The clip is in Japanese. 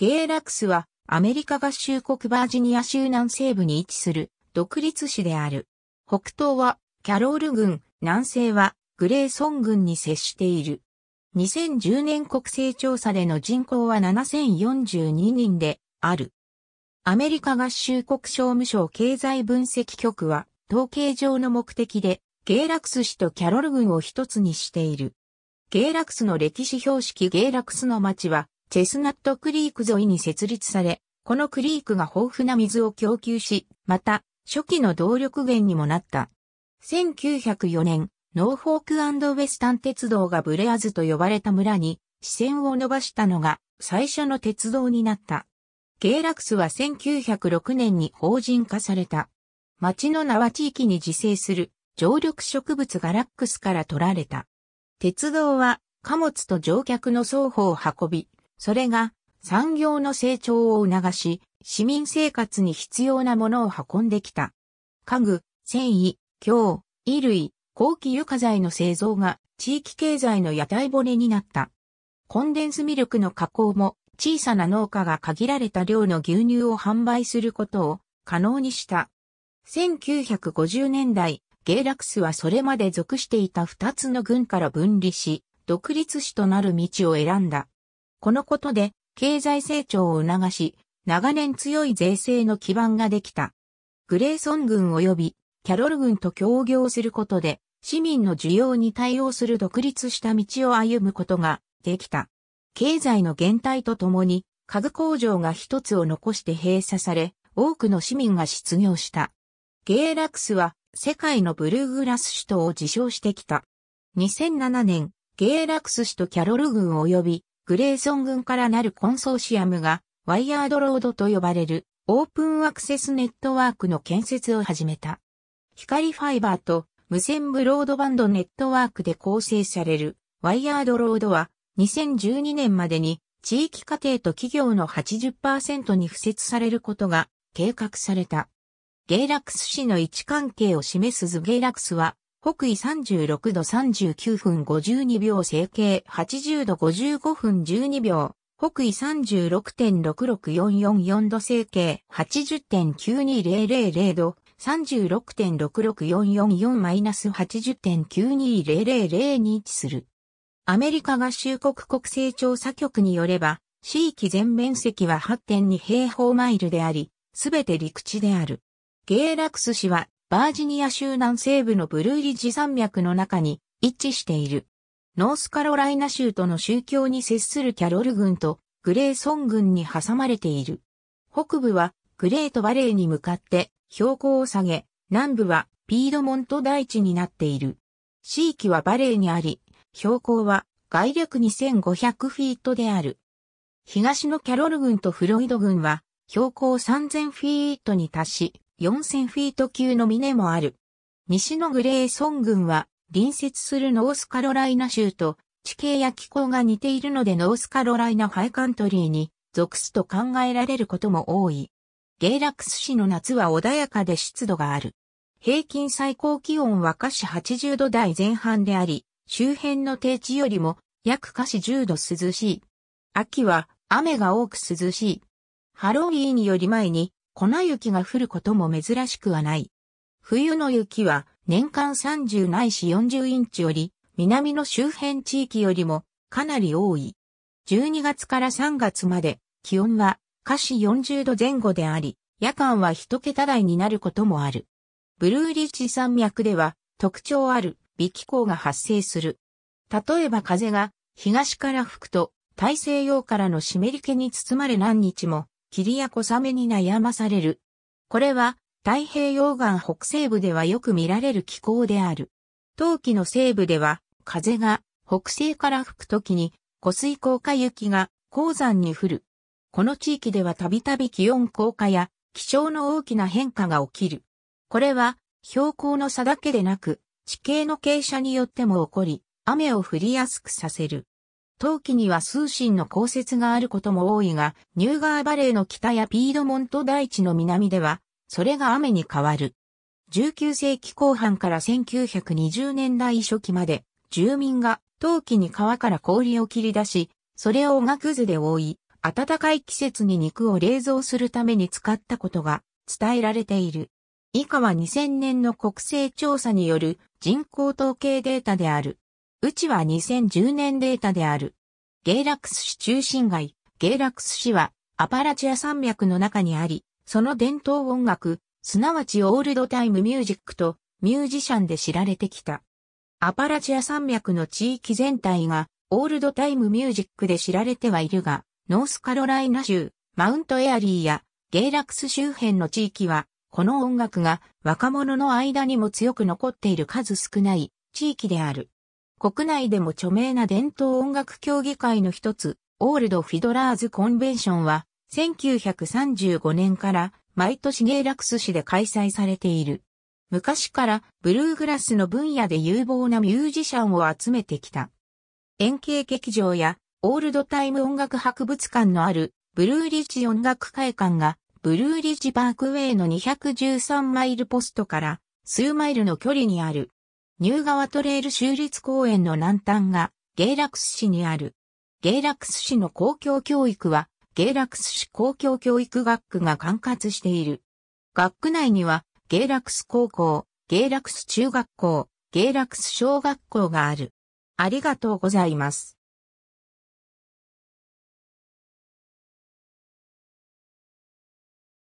ゲーラクスはアメリカ合衆国バージニア州南西部に位置する独立市である。北東はキャロール郡、南西はグレーソン郡に接している。2010年国勢調査での人口は7042人である。アメリカ合衆国商務省経済分析局は統計上の目的でゲーラクス市とキャロル郡を一つにしている。ゲーラクスの歴史標識ゲーラクスの町はチェスナットクリーク沿いに設立され、このクリークが豊富な水を供給し、また、初期の動力源にもなった。1904年、ノーフォークウェスタン鉄道がブレアズと呼ばれた村に、視線を伸ばしたのが、最初の鉄道になった。ゲイラクスは1906年に法人化された。町の縄地域に自生する常緑植物がラックスから取られた。鉄道は貨物と乗客の双方を運び、それが産業の成長を促し、市民生活に必要なものを運んできた。家具、繊維、強、衣類、後期床材の製造が地域経済の屋台骨になった。コンデンスミルクの加工も小さな農家が限られた量の牛乳を販売することを可能にした。1950年代、ゲイラクスはそれまで属していた2つの軍から分離し、独立市となる道を選んだ。このことで経済成長を促し、長年強い税制の基盤ができた。グレーソン軍及びキャロル軍と協業することで、市民の需要に対応する独立した道を歩むことができた。経済の減退とともに、家具工場が一つを残して閉鎖され、多くの市民が失業した。ゲーラクスは世界のブルーグラス首都を自称してきた。2007年、ゲーラクス首都キャロル軍及びグレーソン群からなるコンソーシアムが、ワイヤードロードと呼ばれるオープンアクセスネットワークの建設を始めた。光ファイバーと無線ブロードバンドネットワークで構成されるワイヤードロードは2012年までに地域家庭と企業の80%に付設されることが計画された。ゲイラックス市の位置関係を示す図ゲイラックスは北緯36度39分52秒整形80度55分12秒、北緯36.66444度整形80.92000度、36.66444-80.92000に位置する。アメリカ合衆国国勢調査局によれば、地域全面積は8.2平方マイルであり、すべて陸地である。ゲーラクス氏はバージニア州南西部のブルーリッジ山脈の中に一致している。ノースカロライナ州との宗教に接するキャロル郡とグレーソン郡に挟まれている。北部はグレートバレーに向かって標高を下げ、南部はピードモント大地になっている。地域はバレーにあり、標高は概略2500フィートである。東のキャロル郡とフロイド郡は標高3000フィートに達し、4000フィート級の峰もある。西のグレーソン群は、隣接するノースカロライナ州と、地形や気候が似ているのでノースカロライナハイカントリーに属すと考えられることも多い。ゲイラックス市の夏は穏やかで湿度がある。平均最高気温は華氏80度台前半であり、周辺の低地よりも約華氏10度涼しい。秋は雨が多く涼しい。ハロウィーンより前に粉雪が降ることも珍しくはない。冬の雪は年間30ないし40インチより、南の周辺地域よりもかなり多い。12月から3月まで気温は華氏40度前後であり、夜間は一桁台になることもある。ブルーリッジ山脈では特徴ある微気候が発生する。例えば風が東から吹くと大西洋からの湿り気に包まれ何日も霧や小雨に悩まされる。これは太平洋岸北西部ではよく見られる気候である。冬季の西部では風が北西から吹くときに湖水効果雪が鉱山に降る。この地域ではたびたび気温降下や気象の大きな変化が起きる。これは標高の差だけでなく地形の傾斜によっても起こり、雨を降りやすくさせる。陶器には数神の降雪があることも多いが、ニューガーバレーの北やピードモント大地の南では、それが雨に変わる。19世紀後半から1920年代初期まで、住民が陶器に川から氷を切り出し、それをおがくずで覆い、暖かい季節に肉を冷蔵するために使ったことが伝えられている。以下は2000年の国勢調査による人口統計データである。うちは2010年データである。ゲイラックス市中心街、ゲイラックス市はアパラチア山脈の中にあり、その伝統音楽、すなわちオールドタイムミュージックとミュージシャンで知られてきた。アパラチア山脈の地域全体がオールドタイムミュージックで知られてはいるが、ノースカロライナ州、マウントエアリーやゲイラックス周辺の地域は、この音楽が若者の間にも強く残っている数少ない地域である。国内でも著名な伝統音楽協議会の一つ、オールド・フィドラーズ・コンベンションは、1935年から毎年ゲーラクス市で開催されている。昔からブルーグラスの分野で有望なミュージシャンを集めてきた。円形劇場やオールドタイム音楽博物館のあるブルーリッジ音楽会館がブルーリッジパークウェイの213マイルポストから数マイルの距離にある。ニューワトレイル州立公園の南端がゲイラクス市にある。ゲイラクス市の公共教育は、ゲイラクス市公共教育学区が管轄している。学区内には、ゲイラクス高校、ゲイラクス中学校、ゲイラクス小学校がある。ありがとうございます。